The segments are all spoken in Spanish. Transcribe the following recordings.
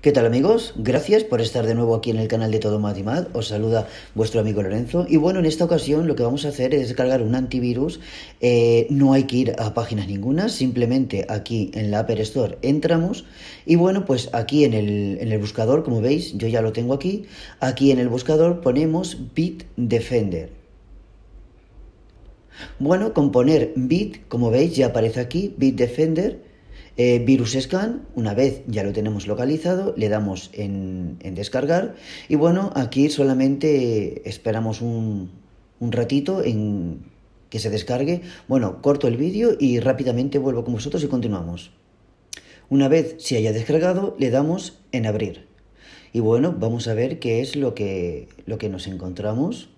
¿Qué tal amigos? Gracias por estar de nuevo aquí en el canal de Todo Matimad. Os saluda vuestro amigo Lorenzo. Y bueno, en esta ocasión lo que vamos a hacer es descargar un antivirus. Eh, no hay que ir a páginas ninguna, simplemente aquí en la App Store entramos. Y bueno, pues aquí en el, en el buscador, como veis, yo ya lo tengo aquí. Aquí en el buscador ponemos Bitdefender. Bueno, con poner Bit, como veis, ya aparece aquí, Bitdefender. Eh, virus Scan, una vez ya lo tenemos localizado, le damos en, descargar y bueno, aquí solamente esperamos un, ratito en que se descargue. Bueno, corto el vídeo y rápidamente vuelvo con vosotros y continuamos. Una vez se haya descargado, le damos en abrir. Y bueno, vamos a ver qué es lo que, lo que nos encontramos.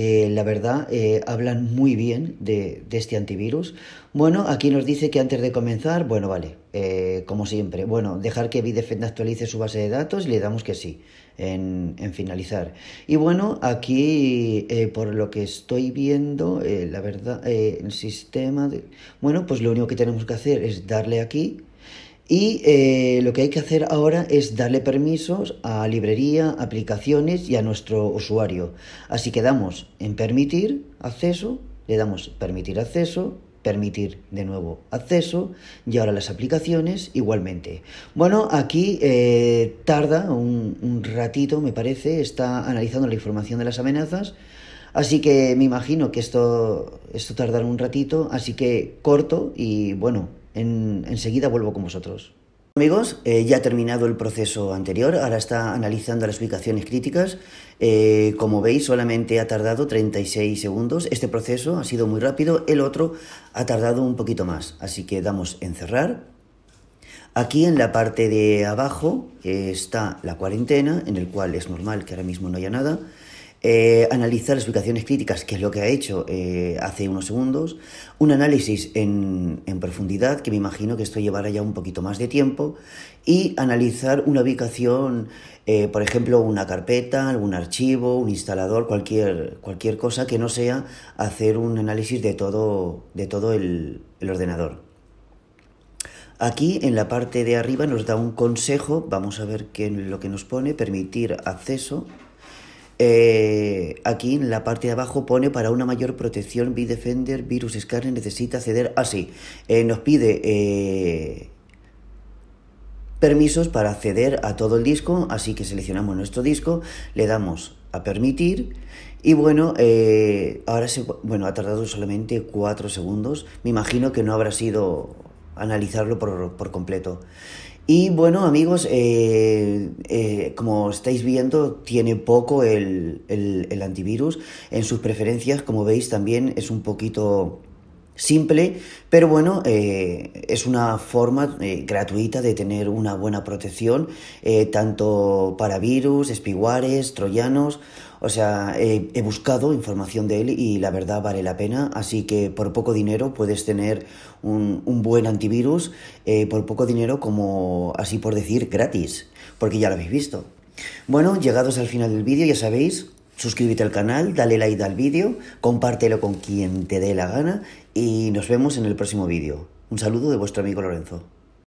Eh, la verdad, eh, hablan muy bien de, este antivirus. Bueno, aquí nos dice que antes de comenzar, bueno, vale, eh, como siempre, bueno, dejar que Bitdefend actualice su base de datos y le damos que sí en, finalizar. Y bueno, aquí, por lo que estoy viendo, la verdad, el sistema, de, bueno, pues lo único que tenemos que hacer es darle aquí y eh, lo que hay que hacer ahora es darle permisos a librería, aplicaciones y a nuestro usuario. Así que damos en permitir acceso, le damos permitir acceso, permitir de nuevo acceso y ahora las aplicaciones igualmente. Bueno, aquí eh, tarda un, un, ratito, me parece, está analizando la información de las amenazas, así que me imagino que esto, esto tardará un ratito, así que corto y bueno, enseguida vuelvo con vosotros. Amigos, eh, ya ha terminado el proceso anterior, ahora está analizando las ubicaciones críticas. Eh, como veis, solamente ha tardado 36 segundos. Este proceso ha sido muy rápido, el otro ha tardado un poquito más. Así que damos en cerrar. Aquí en la parte de abajo está la cuarentena, en el cual es normal que ahora mismo no haya nada. Eh, analizar las ubicaciones críticas, que es lo que ha hecho eh, hace unos segundos, un análisis en, en, profundidad, que me imagino que esto llevará ya un poquito más de tiempo, y analizar una ubicación, eh, por ejemplo, una carpeta, algún archivo, un instalador, cualquier, cualquier cosa que no sea hacer un análisis de todo, de todo el, ordenador. Aquí en la parte de arriba nos da un consejo, vamos a ver qué lo que nos pone, permitir acceso eh, aquí en la parte de abajo pone para una mayor protección V-defender, Virus Scanner necesita acceder así. Ah, eh, nos pide eh, permisos para acceder a todo el disco, así que seleccionamos nuestro disco, le damos a permitir y bueno, ahora se, bueno, ha tardado solamente 4 segundos. Me imagino que no habrá sido analizarlo por, por completo. Y bueno, amigos, eh, eh, como estáis viendo, tiene poco el antivirus. En sus preferencias, como veis, también es un poquito simple, pero bueno, eh, es una forma eh, gratuita de tener una buena protección, eh, tanto para virus, espiguares troyanos. O sea, he buscado información de él y la verdad vale la pena, así que por poco dinero puedes tener un buen antivirus, por poco dinero como así por decir gratis, porque ya lo habéis visto. Bueno, llegados al final del vídeo, ya sabéis, Suscríbete al canal, dale like al vídeo, compártelo con quien te dé la gana y nos vemos en el próximo vídeo. Un saludo de vuestro amigo Lorenzo.